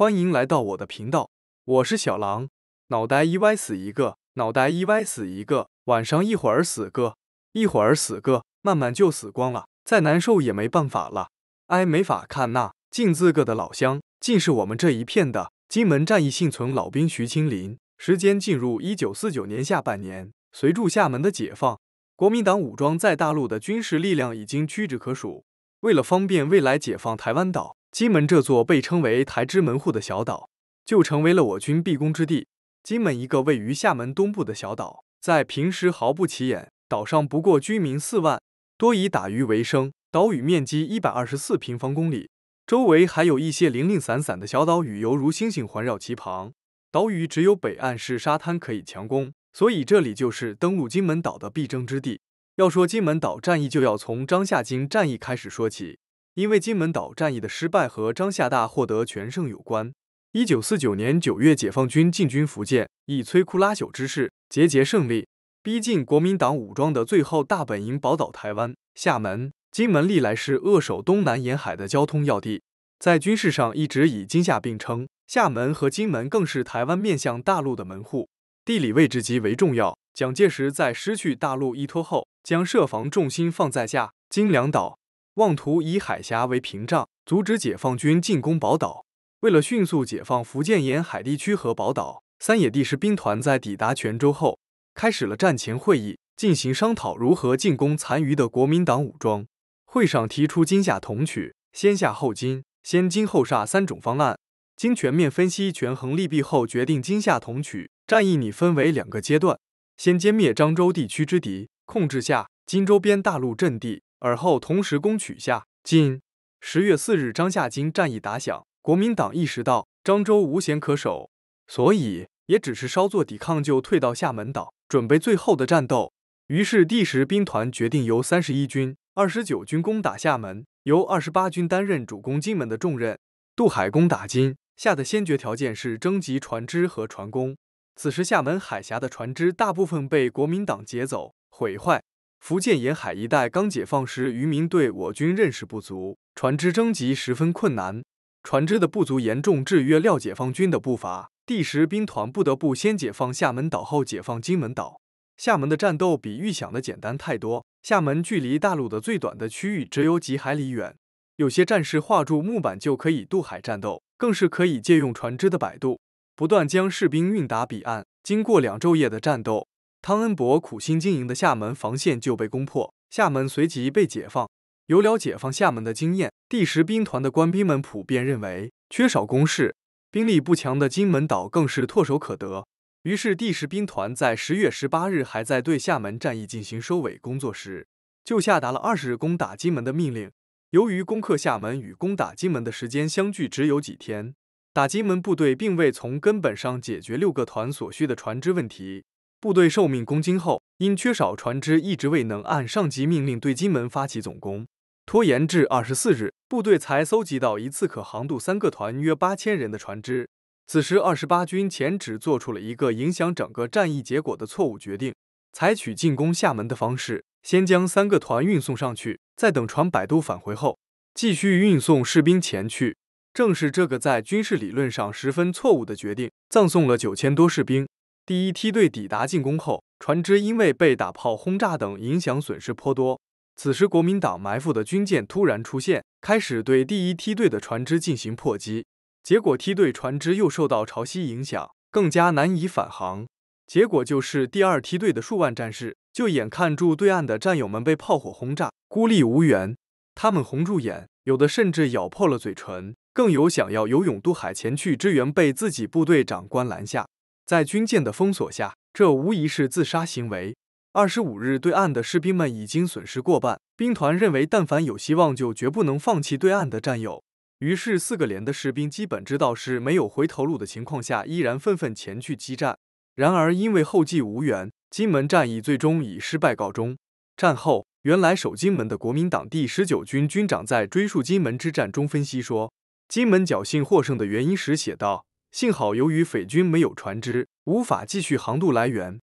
欢迎来到我的频道，我是小狼。脑袋一歪死一个，脑袋一歪死一个，晚上一会儿死个，一会儿死个，慢慢就死光了，再难受也没办法了。哎，没法看那晋自个的老乡，竟是我们这一片的金门战役幸存老兵徐清林。时间进入一九四九年下半年，随着厦门的解放，国民党武装在大陆的军事力量已经屈指可数。为了方便未来解放台湾岛，金门这座被称为“台之门户”的小岛，就成为了我军必攻之地。金门一个位于厦门东部的小岛，在平时毫不起眼，岛上不过居民四万多，以打鱼为生。岛屿面积一百二十四平方公里，周围还有一些零零散散的小岛屿，犹如星星环绕其旁。岛屿只有北岸是沙滩可以强攻，所以这里就是登陆金门岛的必争之地。要说金门岛战役，就要从张夏京战役开始说起，因为金门岛战役的失败和张夏大获得全胜有关。一九四九年九月，解放军进军福建，以摧枯拉朽之势，节节胜利，逼近国民党武装的最后大本营——宝岛台湾。厦门、金门历来是扼守东南沿海的交通要地，在军事上一直以“金厦”并称。厦门和金门更是台湾面向大陆的门户。地理位置极为重要。蒋介石在失去大陆依托后，将设防重心放在下金、两岛，妄图以海峡为屏障，阻止解放军进攻宝岛。为了迅速解放福建沿海地区和宝岛，三野第十兵团在抵达泉州后，开始了战前会议，进行商讨如何进攻残余的国民党武装。会上提出金、夏同取，先下后金，先金后厦三种方案。经全面分析、权衡利弊后，决定金、夏同取。战役拟分为两个阶段，先歼灭漳州地区之敌，控制下金周边大陆阵地，而后同时攻取下金。十月四日，张夏金战役打响。国民党意识到漳州无险可守，所以也只是稍作抵抗就退到厦门岛，准备最后的战斗。于是第十兵团决定由三十一军、二十九军攻打厦门，由二十八军担任主攻金门的重任。渡海攻打金下的先决条件是征集船只和船工。此时，厦门海峡的船只大部分被国民党劫走、毁坏。福建沿海一带刚解放时，渔民对我军认识不足，船只征集十分困难。船只的不足严重制约了解放军的步伐。第十兵团不得不先解放厦门岛，后解放金门岛。厦门的战斗比预想的简单太多。厦门距离大陆的最短的区域只有几海里远，有些战士画住木板就可以渡海战斗，更是可以借用船只的摆渡。不断将士兵运达彼岸。经过两昼夜的战斗，汤恩伯苦心经营的厦门防线就被攻破，厦门随即被解放。有了解放厦门的经验，第十兵团的官兵们普遍认为缺少攻势、兵力不强的金门岛更是唾手可得。于是，第十兵团在十月十八日还在对厦门战役进行收尾工作时，就下达了二十日攻打金门的命令。由于攻克厦门与攻打金门的时间相距只有几天。打金门部队并未从根本上解决六个团所需的船只问题。部队受命攻金后，因缺少船只，一直未能按上级命令对金门发起总攻，拖延至二十四日，部队才搜集到一次可航渡三个团约八千人的船只。此时，二十八军前指做出了一个影响整个战役结果的错误决定：采取进攻厦门的方式，先将三个团运送上去，再等船摆渡返回后，继续运送士兵前去。正是这个在军事理论上十分错误的决定，葬送了九千多士兵。第一梯队抵达进攻后，船只因为被打炮轰炸等影响，损失颇多。此时，国民党埋伏的军舰突然出现，开始对第一梯队的船只进行迫击。结果，梯队船只又受到潮汐影响，更加难以返航。结果就是，第二梯队的数万战士就眼看住对岸的战友们被炮火轰炸，孤立无援。他们红住眼，有的甚至咬破了嘴唇。更有想要游泳渡海前去支援，被自己部队长官拦下。在军舰的封锁下，这无疑是自杀行为。二十五日，对岸的士兵们已经损失过半，兵团认为但凡有希望，就绝不能放弃对岸的战友。于是，四个连的士兵基本知道是没有回头路的情况下，依然纷纷前去激战。然而，因为后继无援，金门战役最终以失败告终。战后，原来守金门的国民党第十九军军长在追溯金门之战中分析说。金门侥幸获胜的原因时写道：“幸好由于匪军没有船只，无法继续航渡来源。”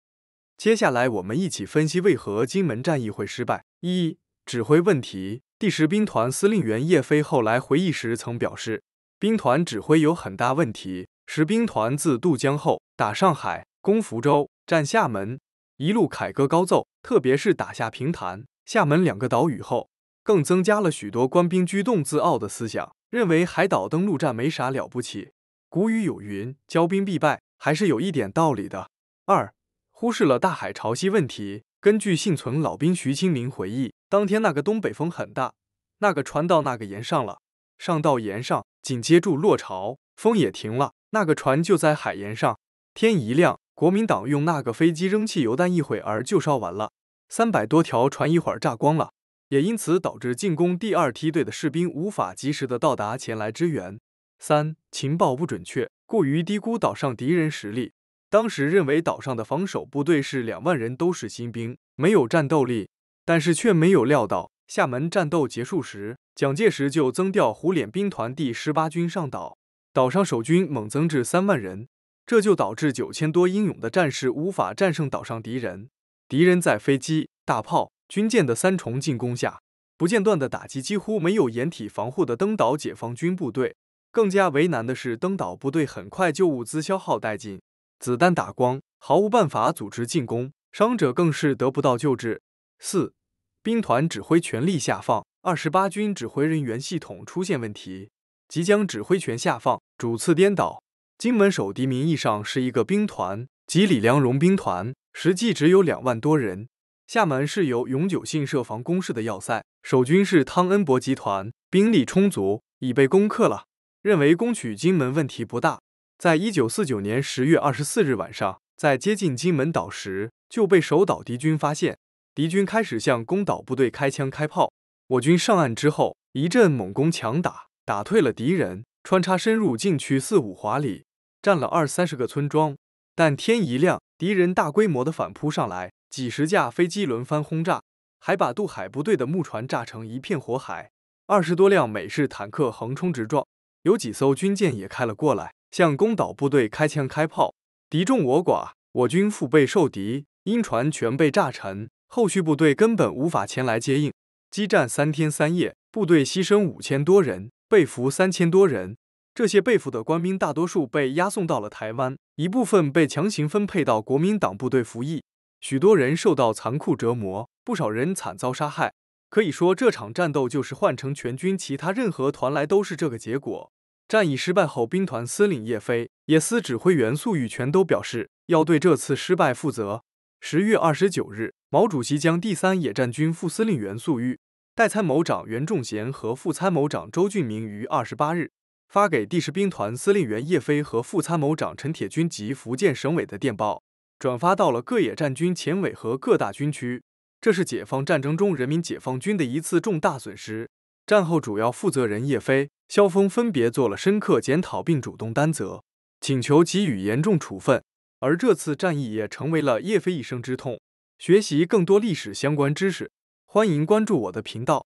接下来，我们一起分析为何金门战役会失败。一、指挥问题。第十兵团司令员叶飞后来回忆时曾表示，兵团指挥有很大问题。十兵团自渡江后，打上海、攻福州、占厦门，一路凯歌高奏，特别是打下平潭、厦门两个岛屿后，更增加了许多官兵居动自傲的思想。认为海岛登陆战没啥了不起。古语有云“骄兵必败”，还是有一点道理的。二，忽视了大海潮汐问题。根据幸存老兵徐清明回忆，当天那个东北风很大，那个船到那个岩上了，上到岩上，紧接住落潮，风也停了，那个船就在海沿上。天一亮，国民党用那个飞机扔汽油弹，一会儿就烧完了，三百多条船一会儿炸光了。也因此导致进攻第二梯队的士兵无法及时的到达前来支援。三、情报不准确，过于低估岛上敌人实力。当时认为岛上的防守部队是两万人，都是新兵，没有战斗力。但是却没有料到，厦门战斗结束时，蒋介石就增调胡琏兵团第十八军上岛，岛上守军猛增至三万人，这就导致九千多英勇的战士无法战胜岛上敌人。敌人在飞机、大炮。军舰的三重进攻下，不间断的打击，几乎没有掩体防护的登岛解放军部队，更加为难的是，登岛部队很快就物资消耗殆尽，子弹打光，毫无办法组织进攻，伤者更是得不到救治。四兵团指挥权力下放，二十八军指挥人员系统出现问题，即将指挥权下放，主次颠倒。金门守敌名义上是一个兵团，即李良荣兵团，实际只有两万多人。厦门是由永久性设防工事的要塞，守军是汤恩伯集团，兵力充足，已被攻克了。认为攻取金门问题不大。在一九四九年十月二十四日晚上，在接近金门岛时，就被守岛敌军发现，敌军开始向攻岛部队开枪开炮。我军上岸之后，一阵猛攻强打，打退了敌人，穿插深入禁区四五华里，占了二三十个村庄。但天一亮，敌人大规模的反扑上来。几十架飞机轮番轰炸，还把渡海部队的木船炸成一片火海。二十多辆美式坦克横冲直撞，有几艘军舰也开了过来，向攻岛部队开枪开炮。敌众我寡，我军腹背受敌，因船全被炸沉，后续部队根本无法前来接应。激战三天三夜，部队牺牲五千多人，被俘三千多人。这些被俘的官兵大多数被押送到了台湾，一部分被强行分配到国民党部队服役。许多人受到残酷折磨，不少人惨遭杀害。可以说，这场战斗就是换成全军其他任何团来，都是这个结果。战役失败后，兵团司令叶飞、野司指挥员粟裕全都表示要对这次失败负责。十月二十九日，毛主席将第三野战军副司令员粟裕、代参谋长袁仲贤和副参谋长周俊明于二十八日发给第十兵团司令员叶飞和副参谋长陈铁军及福建省委的电报。转发到了各野战军前委和各大军区，这是解放战争中人民解放军的一次重大损失。战后，主要负责人叶飞、肖峰分别做了深刻检讨，并主动担责，请求给予严重处分。而这次战役也成为了叶飞一生之痛。学习更多历史相关知识，欢迎关注我的频道。